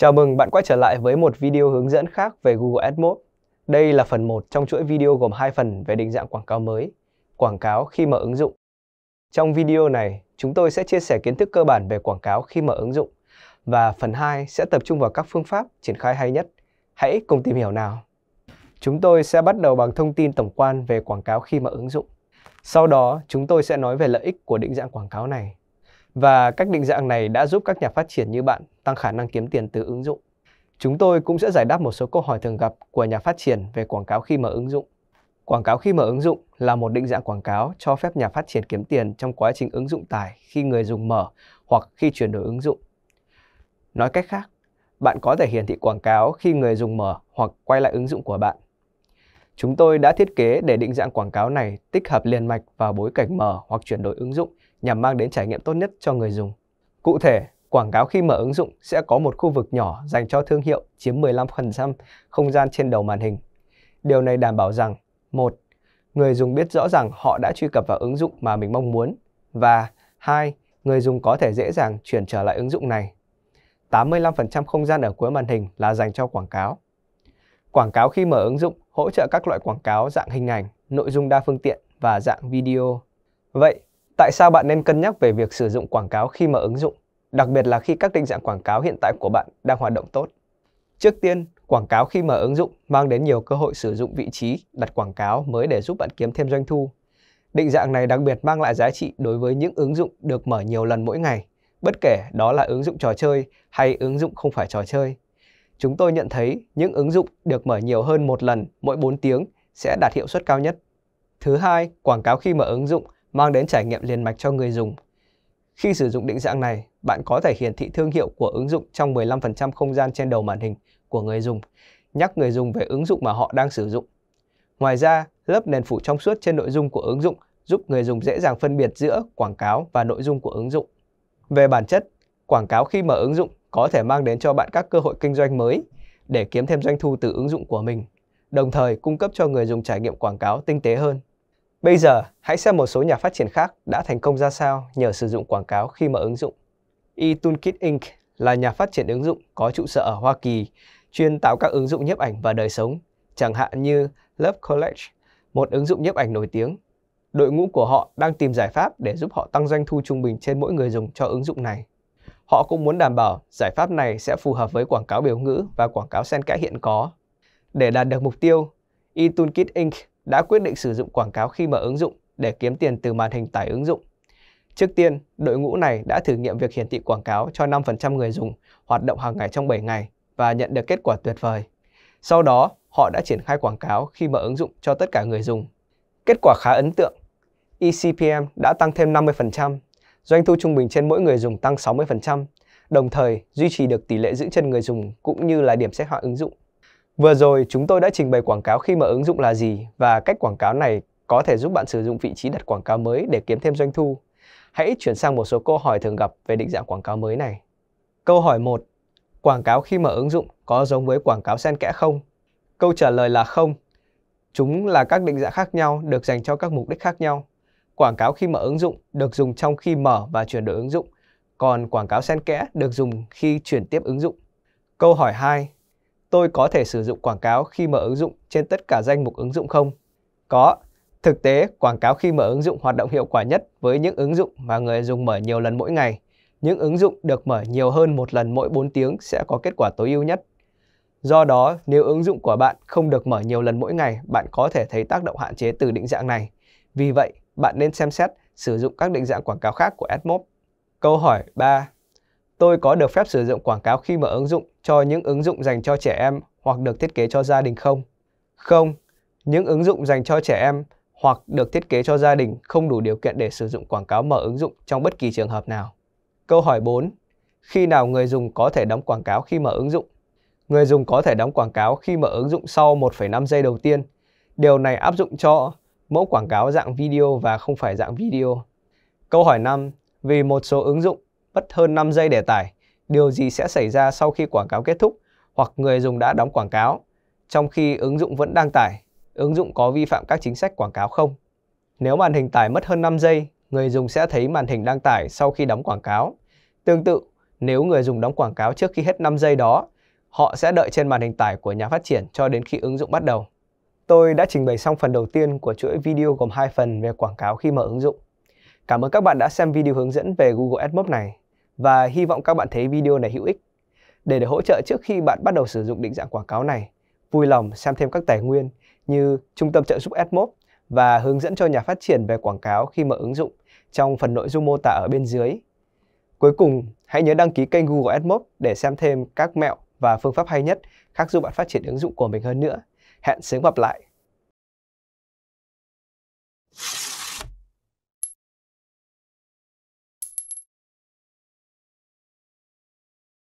Chào mừng bạn quay trở lại với một video hướng dẫn khác về Google AdMob. Đây là phần 1 trong chuỗi video gồm 2 phần về định dạng quảng cáo mới, quảng cáo khi mở ứng dụng. Trong video này, chúng tôi sẽ chia sẻ kiến thức cơ bản về quảng cáo khi mở ứng dụng và phần 2 sẽ tập trung vào các phương pháp triển khai hay nhất. Hãy cùng tìm hiểu nào. Chúng tôi sẽ bắt đầu bằng thông tin tổng quan về quảng cáo khi mở ứng dụng. Sau đó, chúng tôi sẽ nói về lợi ích của định dạng quảng cáo này và cách định dạng này đã giúp các nhà phát triển như bạn tăng khả năng kiếm tiền từ ứng dụng. Chúng tôi cũng sẽ giải đáp một số câu hỏi thường gặp của nhà phát triển về quảng cáo khi mở ứng dụng. Quảng cáo khi mở ứng dụng là một định dạng quảng cáo cho phép nhà phát triển kiếm tiền trong quá trình ứng dụng tải khi người dùng mở hoặc khi chuyển đổi ứng dụng. Nói cách khác, bạn có thể hiển thị quảng cáo khi người dùng mở hoặc quay lại ứng dụng của bạn Chúng tôi đã thiết kế để định dạng quảng cáo này tích hợp liền mạch vào bối cảnh mở hoặc chuyển đổi ứng dụng nhằm mang đến trải nghiệm tốt nhất cho người dùng. Cụ thể, quảng cáo khi mở ứng dụng sẽ có một khu vực nhỏ dành cho thương hiệu chiếm 15% không gian trên đầu màn hình. Điều này đảm bảo rằng một Người dùng biết rõ rằng họ đã truy cập vào ứng dụng mà mình mong muốn và hai Người dùng có thể dễ dàng chuyển trở lại ứng dụng này. 85% không gian ở cuối màn hình là dành cho quảng cáo. Quảng cáo khi mở ứng dụng hỗ trợ các loại quảng cáo dạng hình ảnh, nội dung đa phương tiện và dạng video. Vậy, tại sao bạn nên cân nhắc về việc sử dụng quảng cáo khi mở ứng dụng, đặc biệt là khi các định dạng quảng cáo hiện tại của bạn đang hoạt động tốt? Trước tiên, quảng cáo khi mở ứng dụng mang đến nhiều cơ hội sử dụng vị trí đặt quảng cáo mới để giúp bạn kiếm thêm doanh thu. Định dạng này đặc biệt mang lại giá trị đối với những ứng dụng được mở nhiều lần mỗi ngày, bất kể đó là ứng dụng trò chơi hay ứng dụng không phải trò chơi chúng tôi nhận thấy những ứng dụng được mở nhiều hơn một lần mỗi 4 tiếng sẽ đạt hiệu suất cao nhất. Thứ hai, quảng cáo khi mở ứng dụng mang đến trải nghiệm liền mạch cho người dùng. Khi sử dụng định dạng này, bạn có thể hiển thị thương hiệu của ứng dụng trong 15% không gian trên đầu màn hình của người dùng, nhắc người dùng về ứng dụng mà họ đang sử dụng. Ngoài ra, lớp nền phủ trong suốt trên nội dung của ứng dụng giúp người dùng dễ dàng phân biệt giữa quảng cáo và nội dung của ứng dụng. Về bản chất, quảng cáo khi mở ứng dụng có thể mang đến cho bạn các cơ hội kinh doanh mới để kiếm thêm doanh thu từ ứng dụng của mình, đồng thời cung cấp cho người dùng trải nghiệm quảng cáo tinh tế hơn. Bây giờ, hãy xem một số nhà phát triển khác đã thành công ra sao nhờ sử dụng quảng cáo khi mở ứng dụng. eToolkit Inc. là nhà phát triển ứng dụng có trụ sở ở Hoa Kỳ, chuyên tạo các ứng dụng nhiếp ảnh và đời sống, chẳng hạn như Love College, một ứng dụng nhiếp ảnh nổi tiếng. Đội ngũ của họ đang tìm giải pháp để giúp họ tăng doanh thu trung bình trên mỗi người dùng cho ứng dụng này. Họ cũng muốn đảm bảo giải pháp này sẽ phù hợp với quảng cáo biểu ngữ và quảng cáo xen kẽ hiện có. Để đạt được mục tiêu, eToolkit Inc. đã quyết định sử dụng quảng cáo khi mở ứng dụng để kiếm tiền từ màn hình tải ứng dụng. Trước tiên, đội ngũ này đã thử nghiệm việc hiển thị quảng cáo cho 5% người dùng hoạt động hàng ngày trong 7 ngày và nhận được kết quả tuyệt vời. Sau đó, họ đã triển khai quảng cáo khi mở ứng dụng cho tất cả người dùng. Kết quả khá ấn tượng. eCPM đã tăng thêm 50%, doanh thu trung bình trên mỗi người dùng tăng 60%, đồng thời duy trì được tỷ lệ giữ chân người dùng cũng như là điểm xếp hạng ứng dụng. Vừa rồi chúng tôi đã trình bày quảng cáo khi mở ứng dụng là gì và cách quảng cáo này có thể giúp bạn sử dụng vị trí đặt quảng cáo mới để kiếm thêm doanh thu. Hãy chuyển sang một số câu hỏi thường gặp về định dạng quảng cáo mới này. Câu hỏi 1. Quảng cáo khi mở ứng dụng có giống với quảng cáo xen kẽ không? Câu trả lời là không. Chúng là các định dạng khác nhau được dành cho các mục đích khác nhau. Quảng cáo khi mở ứng dụng được dùng trong khi mở và chuyển đổi ứng dụng, còn quảng cáo xen kẽ được dùng khi chuyển tiếp ứng dụng. Câu hỏi 2. Tôi có thể sử dụng quảng cáo khi mở ứng dụng trên tất cả danh mục ứng dụng không? Có. Thực tế, quảng cáo khi mở ứng dụng hoạt động hiệu quả nhất với những ứng dụng mà người dùng mở nhiều lần mỗi ngày. Những ứng dụng được mở nhiều hơn một lần mỗi 4 tiếng sẽ có kết quả tối ưu nhất. Do đó, nếu ứng dụng của bạn không được mở nhiều lần mỗi ngày, bạn có thể thấy tác động hạn chế từ định dạng này. Vì vậy, bạn nên xem xét sử dụng các định dạng quảng cáo khác của AdMob. Câu hỏi 3. Tôi có được phép sử dụng quảng cáo khi mở ứng dụng cho những ứng dụng dành cho trẻ em hoặc được thiết kế cho gia đình không? Không, những ứng dụng dành cho trẻ em hoặc được thiết kế cho gia đình không đủ điều kiện để sử dụng quảng cáo mở ứng dụng trong bất kỳ trường hợp nào. Câu hỏi 4. Khi nào người dùng có thể đóng quảng cáo khi mở ứng dụng? Người dùng có thể đóng quảng cáo khi mở ứng dụng sau 1,5 giây đầu tiên. Điều này áp dụng cho mẫu quảng cáo dạng video và không phải dạng video. Câu hỏi 5. Vì một số ứng dụng mất hơn 5 giây để tải, điều gì sẽ xảy ra sau khi quảng cáo kết thúc hoặc người dùng đã đóng quảng cáo, trong khi ứng dụng vẫn đang tải? Ứng dụng có vi phạm các chính sách quảng cáo không? Nếu màn hình tải mất hơn 5 giây, người dùng sẽ thấy màn hình đang tải sau khi đóng quảng cáo. Tương tự, nếu người dùng đóng quảng cáo trước khi hết 5 giây đó, họ sẽ đợi trên màn hình tải của nhà phát triển cho đến khi ứng dụng bắt đầu. Tôi đã trình bày xong phần đầu tiên của chuỗi video gồm hai phần về quảng cáo khi mở ứng dụng. Cảm ơn các bạn đã xem video hướng dẫn về Google AdMob này và hy vọng các bạn thấy video này hữu ích. Để được hỗ trợ trước khi bạn bắt đầu sử dụng định dạng quảng cáo này, vui lòng xem thêm các tài nguyên như Trung tâm trợ giúp AdMob và hướng dẫn cho nhà phát triển về quảng cáo khi mở ứng dụng trong phần nội dung mô tả ở bên dưới. Cuối cùng, hãy nhớ đăng ký kênh Google AdMob để xem thêm các mẹo và phương pháp hay nhất khác giúp bạn phát triển ứng dụng của mình hơn nữa. Hẹn sớm gặp lại.